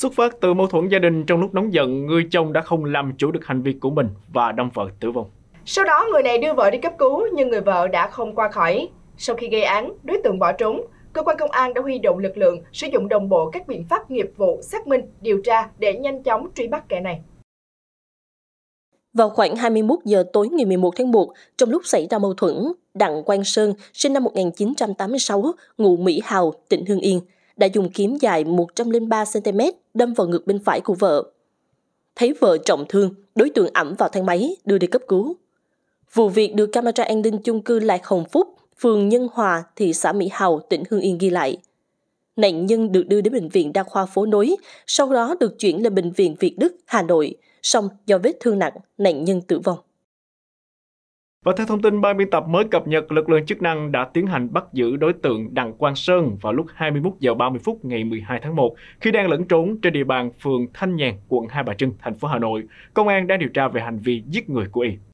Xuất phát từ mâu thuẫn gia đình trong lúc nóng giận, người chồng đã không làm chủ được hành vi của mình và đâm vợ tử vong. Sau đó người này đưa vợ đi cấp cứu nhưng người vợ đã không qua khỏi. Sau khi gây án, đối tượng bỏ trốn. Cơ quan công an đã huy động lực lượng, sử dụng đồng bộ các biện pháp nghiệp vụ, xác minh, điều tra để nhanh chóng truy bắt kẻ này. Vào khoảng 21 giờ tối ngày 11 tháng 1, trong lúc xảy ra mâu thuẫn, Đặng Quang Sơn, sinh năm 1986, ngụ Mỹ Hào, tỉnh Hương Yên, đã dùng kiếm dài 103cm đâm vào ngực bên phải của vợ. Thấy vợ trọng thương, đối tượng ẩm vào thang máy đưa đi cấp cứu. Vụ việc được camera an ninh chung cư Lạc Hồng Phúc, phường Nhân Hòa, thị xã Mỹ Hào, tỉnh Hương Yên ghi lại. Nạn nhân được đưa đến bệnh viện đa khoa phố nối, sau đó được chuyển lên bệnh viện Việt Đức, Hà Nội, song do vết thương nặng, nạn nhân tử vong. Và theo thông tin ban biên tập mới cập nhật, lực lượng chức năng đã tiến hành bắt giữ đối tượng Đặng Quang Sơn vào lúc 21 giờ 30 phút ngày 12 tháng 1 khi đang lẫn trốn trên địa bàn phường Thanh Nhàn, quận Hai Bà Trưng, thành phố Hà Nội. Công an đang điều tra về hành vi giết người của y.